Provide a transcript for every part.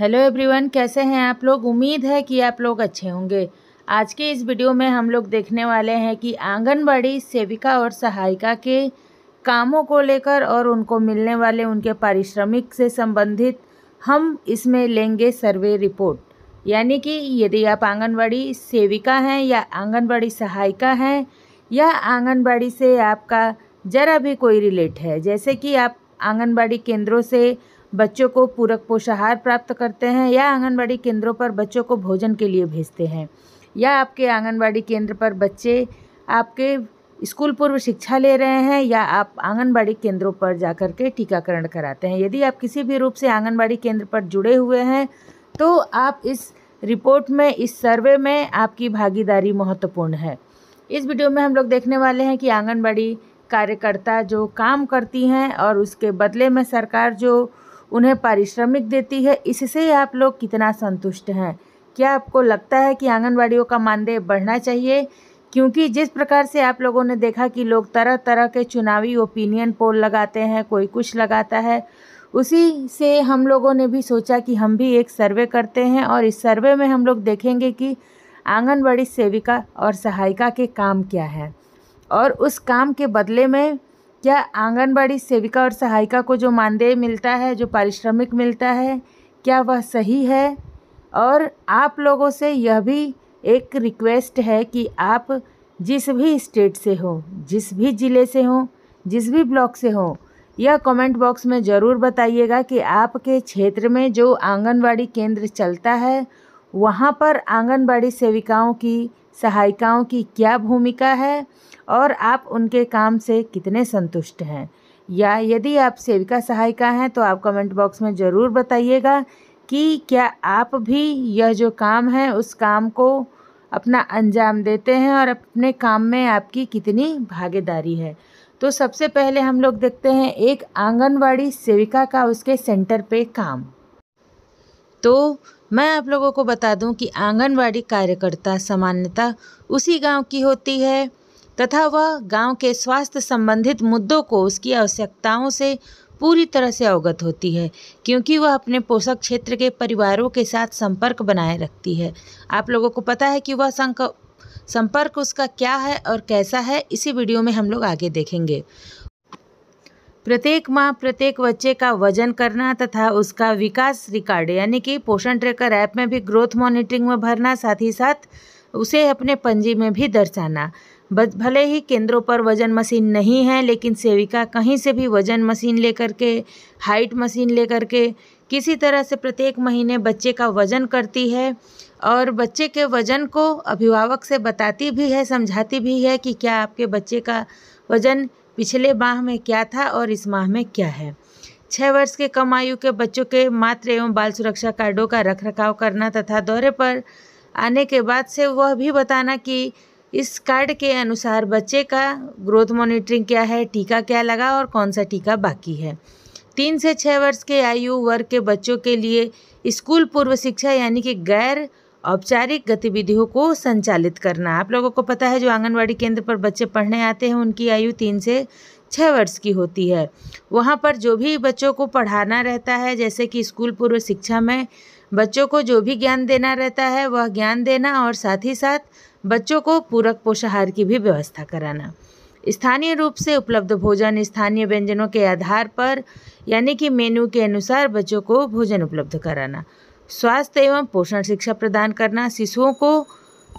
hello everyone कैसे हैं आप लोग उम्मीद है कि आप लोग अच्छे होंगे आज के इस वीडियो में हम लोग देखने वाले हैं कि आंगनबाड़ी सेविका और सहायिका के कामों को लेकर और उनको मिलने वाले उनके पारिश्रमिक से संबंधित हम इसमें लेंगे सर्वे रिपोर्ट यानी कि यदि आप आंगनबाड़ी सेविका हैं या आंगनबाड़ी सहायिका हैं या आंगनबाड़ी से आपका ज़रा भी कोई रिलेट है जैसे कि आप आंगनबाड़ी केंद्रों से बच्चों को पूरक पोषाहार प्राप्त करते हैं या आंगनबाड़ी केंद्रों पर बच्चों को भोजन के लिए भेजते हैं या आपके आंगनबाड़ी केंद्र पर बच्चे आपके स्कूल पूर्व शिक्षा ले रहे हैं या आप आंगनबाड़ी केंद्रों पर जाकर के टीकाकरण कराते हैं यदि आप किसी भी रूप से आंगनबाड़ी केंद्र पर जुड़े हुए हैं तो आप इस रिपोर्ट में इस सर्वे में आपकी भागीदारी महत्वपूर्ण है इस वीडियो में हम लोग देखने वाले हैं कि आंगनबाड़ी कार्यकर्ता जो काम करती हैं और उसके बदले में सरकार जो उन्हें पारिश्रमिक देती है इससे आप लोग कितना संतुष्ट हैं क्या आपको लगता है कि आंगनबाड़ियों का मानदेय बढ़ना चाहिए क्योंकि जिस प्रकार से आप लोगों ने देखा कि लोग तरह तरह के चुनावी ओपिनियन पोल लगाते हैं कोई कुछ लगाता है उसी से हम लोगों ने भी सोचा कि हम भी एक सर्वे करते हैं और इस सर्वे में हम लोग देखेंगे कि आंगनबाड़ी सेविका और सहायिका के काम क्या है और उस काम के बदले में क्या आंगनबाड़ी सेविका और सहायिका को जो मानदेय मिलता है जो पारिश्रमिक मिलता है क्या वह सही है और आप लोगों से यह भी एक रिक्वेस्ट है कि आप जिस भी स्टेट से हो जिस भी ज़िले से हो जिस भी ब्लॉक से हो यह कमेंट बॉक्स में ज़रूर बताइएगा कि आपके क्षेत्र में जो आंगनबाड़ी केंद्र चलता है वहाँ पर आंगनबाड़ी सेविकाओं की सहायिकाओं की क्या भूमिका है और आप उनके काम से कितने संतुष्ट हैं या यदि आप सेविका सहायिका हैं तो आप कमेंट बॉक्स में ज़रूर बताइएगा कि क्या आप भी यह जो काम है उस काम को अपना अंजाम देते हैं और अपने काम में आपकी कितनी भागीदारी है तो सबसे पहले हम लोग देखते हैं एक आंगनवाड़ी सेविका का उसके सेंटर पे काम तो मैं आप लोगों को बता दूं कि आंगनवाड़ी कार्यकर्ता सामान्यतः उसी गांव की होती है तथा वह गांव के स्वास्थ्य संबंधित मुद्दों को उसकी आवश्यकताओं से पूरी तरह से अवगत होती है क्योंकि वह अपने पोषक क्षेत्र के परिवारों के साथ संपर्क बनाए रखती है आप लोगों को पता है कि वह संक संपर्क उसका क्या है और कैसा है इसी वीडियो में हम लोग आगे देखेंगे प्रत्येक माँ प्रत्येक बच्चे का वजन करना तथा उसका विकास रिकॉर्ड यानी कि पोषण ट्रेकर ऐप में भी ग्रोथ मॉनिटरिंग में भरना साथ ही साथ उसे अपने पंजी में भी दर्शाना भले ही केंद्रों पर वजन मशीन नहीं है लेकिन सेविका कहीं से भी वजन मशीन लेकर के हाइट मशीन लेकर के किसी तरह से प्रत्येक महीने बच्चे का वजन करती है और बच्चे के वजन को अभिभावक से बताती भी है समझाती भी है कि क्या आपके बच्चे का वजन पिछले माह में क्या था और इस माह में क्या है छः वर्ष के कम आयु के बच्चों के मात्र एवं बाल सुरक्षा कार्डों का रख रखाव करना तथा दौरे पर आने के बाद से वह भी बताना कि इस कार्ड के अनुसार बच्चे का ग्रोथ मॉनिटरिंग क्या है टीका क्या लगा और कौन सा टीका बाकी है तीन से छः वर्ष के आयु वर्ग के बच्चों के लिए स्कूल पूर्व शिक्षा यानी कि गैर औपचारिक गतिविधियों को संचालित करना आप लोगों को पता है जो आंगनबाड़ी केंद्र पर बच्चे पढ़ने आते हैं उनकी आयु तीन से छः वर्ष की होती है वहाँ पर जो भी बच्चों को पढ़ाना रहता है जैसे कि स्कूल पूर्व शिक्षा में बच्चों को जो भी ज्ञान देना रहता है वह ज्ञान देना और साथ ही साथ बच्चों को पूरक पोषाहार की भी व्यवस्था कराना स्थानीय रूप से उपलब्ध भोजन स्थानीय व्यंजनों के आधार पर यानी कि मेन्यू के अनुसार बच्चों को भोजन उपलब्ध कराना स्वास्थ्य एवं पोषण शिक्षा प्रदान करना शिशुओं को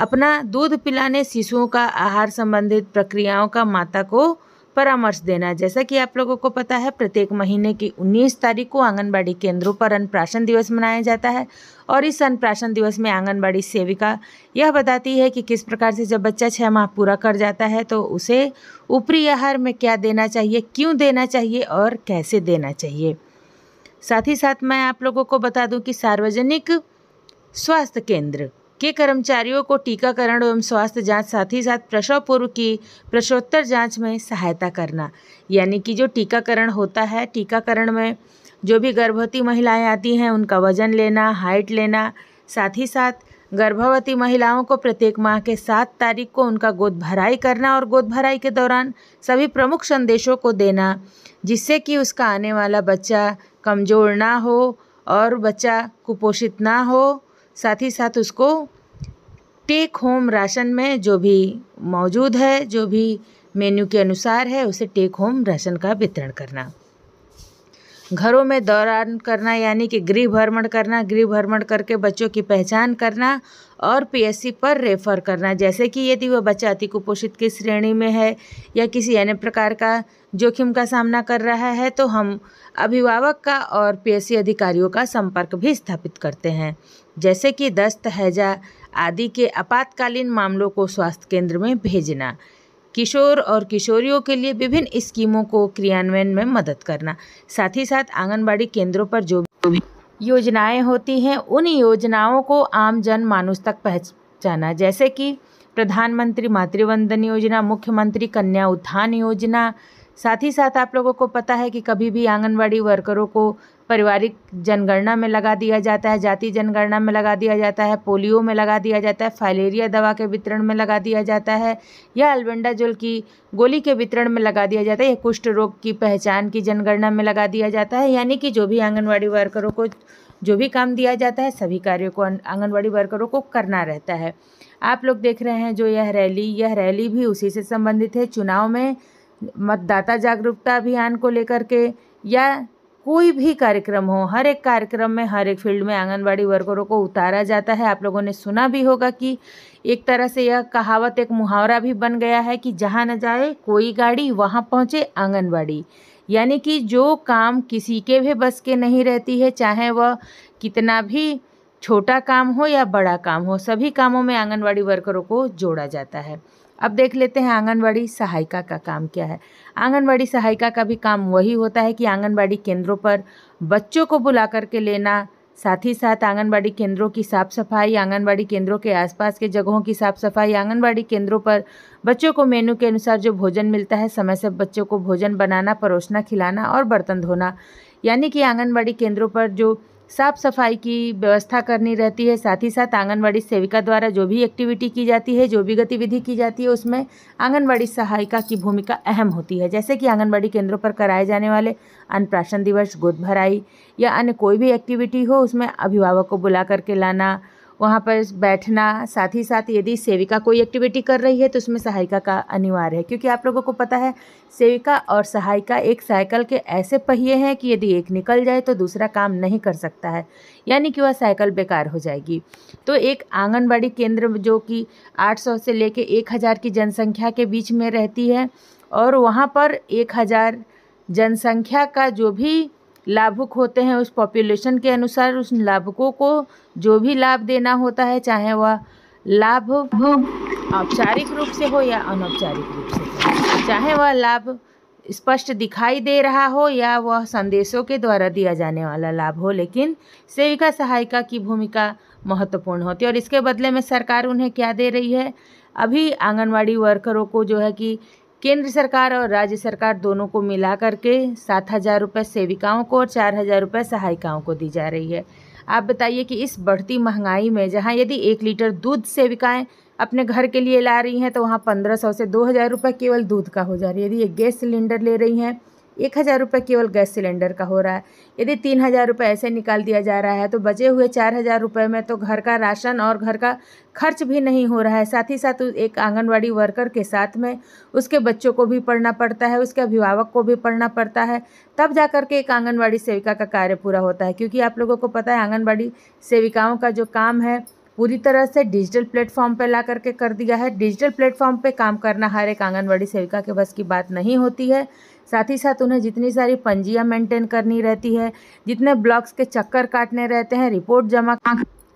अपना दूध पिलाने शिशुओं का आहार संबंधित प्रक्रियाओं का माता को परामर्श देना जैसा कि आप लोगों को पता है प्रत्येक महीने की 19 तारीख को आंगनबाड़ी केंद्रों पर अन्नप्राशन दिवस मनाया जाता है और इस अन्नप्राशन दिवस में आंगनबाड़ी सेविका यह बताती है कि किस प्रकार से जब बच्चा छः माह पूरा कर जाता है तो उसे ऊपरी आहार में क्या देना चाहिए क्यों देना चाहिए और कैसे देना चाहिए साथ ही साथ मैं आप लोगों को बता दूं कि सार्वजनिक स्वास्थ्य केंद्र के कर्मचारियों को टीकाकरण एवं स्वास्थ्य जांच साथ ही साथ प्रसव पूर्व की प्रश्नोत्तर जांच में सहायता करना यानी कि जो टीकाकरण होता है टीकाकरण में जो भी गर्भवती महिलाएं आती हैं उनका वजन लेना हाइट लेना साथ ही साथ गर्भवती महिलाओं को प्रत्येक माह के सात तारीख को उनका गोद भराई करना और गोद भराई के दौरान सभी प्रमुख संदेशों को देना जिससे कि उसका आने वाला बच्चा कमज़ोर ना हो और बच्चा कुपोषित ना हो साथ ही साथ उसको टेक होम राशन में जो भी मौजूद है जो भी मेन्यू के अनुसार है उसे टेक होम राशन का वितरण करना घरों में दौरान करना यानी कि गृह भ्रमण करना गृह भ्रमण करके बच्चों की पहचान करना और पीएससी पर रेफर करना जैसे कि यदि वह बच्चा अति कुपोषित की श्रेणी में है या किसी अन्य प्रकार का जोखिम का सामना कर रहा है तो हम अभिभावक का और पीएससी अधिकारियों का संपर्क भी स्थापित करते हैं जैसे कि दस्त हैजा आदि के आपातकालीन मामलों को स्वास्थ्य केंद्र में भेजना किशोर और किशोरियों के लिए विभिन्न स्कीमों को क्रियान्वयन में मदद करना साथ ही साथ आंगनबाड़ी केंद्रों पर जो भी योजनाएं होती हैं उन योजनाओं को आम जन मानुष तक पहुँचाना जैसे कि प्रधानमंत्री मातृवंदन योजना मुख्यमंत्री कन्या उत्थान योजना साथ ही साथ आप लोगों को पता है कि कभी भी आंगनबाड़ी वर्करों को पारिवारिक जनगणना में लगा दिया जाता है जाति जनगणना में लगा दिया जाता है पोलियो में लगा दिया जाता है फाइलेरिया दवा के वितरण में लगा दिया जाता है या अल्बेंडाजोल की गोली के वितरण में लगा दिया जाता है या कुष्ठ रोग की पहचान की जनगणना में लगा दिया जाता है यानी कि जो भी आंगनबाड़ी वर्करों को जो भी काम दिया जाता है सभी कार्यों को अं-, आंगनबाड़ी वर्करों को करना रहता है आप लोग देख रहे हैं जो यह रैली यह रैली भी उसी से संबंधित है चुनाव में मतदाता जागरूकता अभियान को लेकर के या कोई भी कार्यक्रम हो हर एक कार्यक्रम में हर एक फील्ड में आंगनबाड़ी वर्करों को उतारा जाता है आप लोगों ने सुना भी होगा कि एक तरह से यह कहावत एक मुहावरा भी बन गया है कि जहाँ न जाए कोई गाड़ी वहाँ पहुँचे आंगनबाड़ी यानी कि जो काम किसी के भी बस के नहीं रहती है चाहे वह कितना भी छोटा काम हो या बड़ा काम हो सभी कामों में आंगनबाड़ी वर्करों को जोड़ा जाता है अब देख लेते हैं आंगनबाड़ी सहायिका का काम क्या है आंगनबाड़ी सहायिका का भी काम वही होता है कि आंगनबाड़ी केंद्रों पर बच्चों को बुला करके लेना साथ ही साथ आंगनबाड़ी केंद्रों की साफ़ सफाई आंगनबाड़ी केंद्रों के आसपास के जगहों की साफ़ सफाई आंगनबाड़ी केंद्रों पर बच्चों को मेनू के अनुसार जो भोजन मिलता है समय से बच्चों को भोजन बनाना परोसना खिलाना और बर्तन धोना यानी कि आंगनबाड़ी केंद्रों पर जो साफ सफाई की व्यवस्था करनी रहती है साथ ही साथ आंगनवाड़ी सेविका द्वारा जो भी एक्टिविटी की जाती है जो भी गतिविधि की जाती है उसमें आंगनवाड़ी सहायिका की भूमिका अहम होती है जैसे कि आंगनवाड़ी केंद्रों पर कराए जाने वाले अन्नप्राशन दिवस गोद भराई या अन्य कोई भी एक्टिविटी हो उसमें अभिभावक को बुला करके लाना वहाँ पर बैठना साथ ही साथ यदि सेविका कोई एक्टिविटी कर रही है तो उसमें सहायिका का अनिवार्य है क्योंकि आप लोगों को पता है सेविका और सहायिका एक साइकिल के ऐसे पहिए हैं कि यदि एक निकल जाए तो दूसरा काम नहीं कर सकता है यानी कि वह साइकिल बेकार हो जाएगी तो एक आंगनबाड़ी केंद्र जो कि आठ से लेके 1000 की जनसंख्या के बीच में रहती है और वहाँ पर एक जनसंख्या का जो भी लाभुक होते हैं उस पॉपुलेशन के अनुसार उस लाभुकों को जो भी लाभ देना होता है चाहे वह लाभ औपचारिक रूप से हो या अनौपचारिक रूप से हो चाहे वह लाभ स्पष्ट दिखाई दे रहा हो या वह संदेशों के द्वारा दिया जाने वाला लाभ हो लेकिन सेविका सहायिका की भूमिका महत्वपूर्ण होती है और इसके बदले में सरकार उन्हें क्या दे रही है अभी आंगनवाड़ी वर्करों को जो है कि केंद्र सरकार और राज्य सरकार दोनों को मिला करके सात हज़ार रुपये सेविकाओं को और चार हज़ार रुपये सहायिकाओं को दी जा रही है आप बताइए कि इस बढ़ती महंगाई में जहाँ यदि एक लीटर दूध सेविकाएँ अपने घर के लिए ला रही हैं तो वहाँ पंद्रह सौ से दो हज़ार रुपये केवल दूध का हो जा रही है यदि ये गैस सिलेंडर ले रही हैं एक हज़ार रुपये केवल गैस सिलेंडर का हो रहा है यदि तीन हज़ार रुपये ऐसे निकाल दिया जा रहा है तो बचे हुए चार हज़ार रुपये में तो घर का राशन और घर का खर्च भी नहीं हो रहा है साथ ही साथ एक आंगनवाड़ी वर्कर के साथ में उसके बच्चों को भी पढ़ना पड़ता है उसके अभिभावक को भी पढ़ना पड़ता है तब जा कर के एक आंगनबाड़ी सेविका का कार्य पूरा होता है क्योंकि आप लोगों को पता है आंगनबाड़ी सेविकाओं का जो काम है पूरी तरह से डिजिटल प्लेटफॉर्म पर ला करके कर दिया है डिजिटल प्लेटफॉर्म पर काम करना हर एक आंगनबाड़ी सेविका के बस की बात नहीं होती है साथ ही साथ उन्हें जितनी सारी पंजियाँ मेंटेन करनी रहती है जितने ब्लॉक्स के चक्कर काटने रहते हैं रिपोर्ट जमा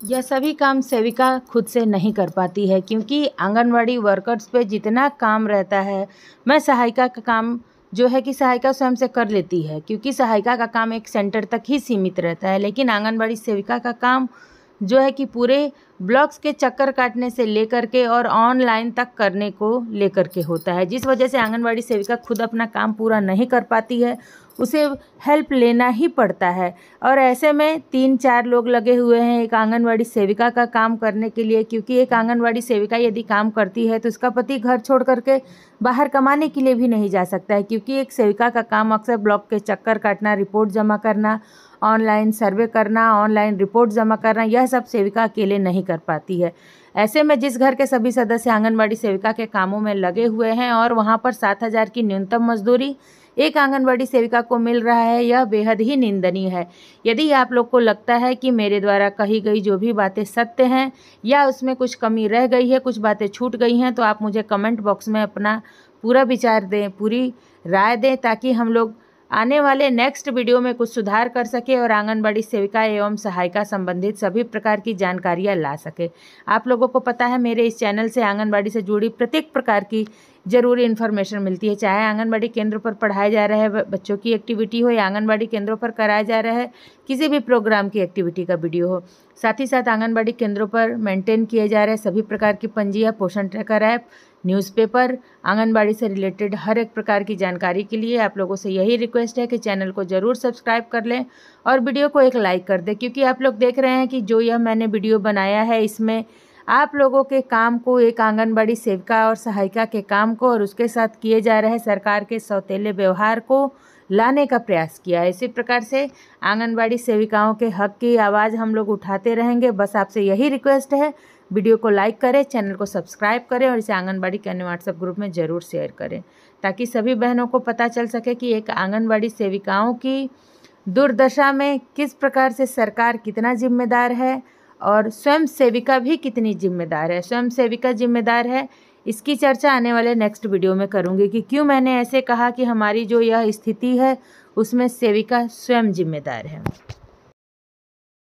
यह सभी काम सेविका खुद से नहीं कर पाती है क्योंकि आंगनवाड़ी वर्कर्स पे जितना काम रहता है मैं सहायिका का काम जो है कि सहायिका स्वयं से कर लेती है क्योंकि सहायिका का काम एक सेंटर तक ही सीमित रहता है लेकिन आंगनबाड़ी सेविका का काम जो है कि पूरे ब्लॉक्स के चक्कर काटने से लेकर के और ऑनलाइन तक करने को लेकर के होता है जिस वजह से आंगनबाड़ी सेविका खुद अपना काम पूरा नहीं कर पाती है उसे हेल्प लेना ही पड़ता है और ऐसे में तीन चार लोग लगे हुए हैं एक आंगनवाड़ी सेविका का काम करने के लिए क्योंकि एक आंगनवाड़ी सेविका यदि काम करती है तो उसका पति घर छोड़ करके बाहर कमाने के लिए भी नहीं जा सकता है क्योंकि एक सेविका का काम अक्सर ब्लॉक के चक्कर काटना रिपोर्ट जमा करना ऑनलाइन सर्वे करना ऑनलाइन रिपोर्ट जमा करना यह सब सेविका अकेले नहीं कर पाती है ऐसे में जिस घर के सभी सदस्य आंगनबाड़ी सेविका के कामों में लगे हुए हैं और वहाँ पर सात हज़ार की न्यूनतम मजदूरी एक आंगनबाड़ी सेविका को मिल रहा है यह बेहद ही निंदनीय है यदि आप लोग को लगता है कि मेरे द्वारा कही गई जो भी बातें सत्य हैं या उसमें कुछ कमी रह गई है कुछ बातें छूट गई हैं तो आप मुझे कमेंट बॉक्स में अपना पूरा विचार दें पूरी राय दें ताकि हम लोग आने वाले नेक्स्ट वीडियो में कुछ सुधार कर सके और आंगनबाड़ी सेविका एवं सहायिका संबंधित सभी प्रकार की जानकारियाँ ला सके आप लोगों को पता है मेरे इस चैनल से आंगनबाड़ी से जुड़ी प्रत्येक प्रकार की ज़रूरी इन्फॉर्मेशन मिलती है चाहे आंगनबाड़ी केंद्रों पर पढ़ाया जा रहे बच्चों की एक्टिविटी हो या आंगनबाड़ी केंद्रों पर कराया जा रहा है किसी भी प्रोग्राम की एक्टिविटी का वीडियो हो साथ ही साथ आंगनबाड़ी केंद्रों पर मेंटेन किए जा रहे सभी प्रकार की पंजी या पोषण ट्रैकर ऐप न्यूज़पेपर आंगनबाड़ी से रिलेटेड हर एक प्रकार की जानकारी के लिए आप लोगों से यही रिक्वेस्ट है कि चैनल को ज़रूर सब्सक्राइब कर लें और वीडियो को एक लाइक कर दें क्योंकि आप लोग देख रहे हैं कि जो यह मैंने वीडियो बनाया है इसमें आप लोगों के काम को एक आंगनबाड़ी सेविका और सहायिका के काम को और उसके साथ किए जा रहे सरकार के सौतेले व्यवहार को लाने का प्रयास किया है इसी प्रकार से आंगनबाड़ी सेविकाओं के हक की आवाज़ हम लोग उठाते रहेंगे बस आपसे यही रिक्वेस्ट है वीडियो को लाइक करें चैनल को सब्सक्राइब करें और इसे आंगनबाड़ी के अन्य व्हाट्सएप ग्रुप में ज़रूर शेयर करें ताकि सभी बहनों को पता चल सके कि एक आंगनबाड़ी सेविकाओं की दुर्दशा में किस प्रकार से सरकार कितना जिम्मेदार है और स्वयं सेविका भी कितनी जिम्मेदार है स्वयं सेविका जिम्मेदार है इसकी चर्चा आने वाले नेक्स्ट वीडियो में करूँगी कि क्यों मैंने ऐसे कहा कि हमारी जो यह स्थिति है उसमें सेविका स्वयं जिम्मेदार है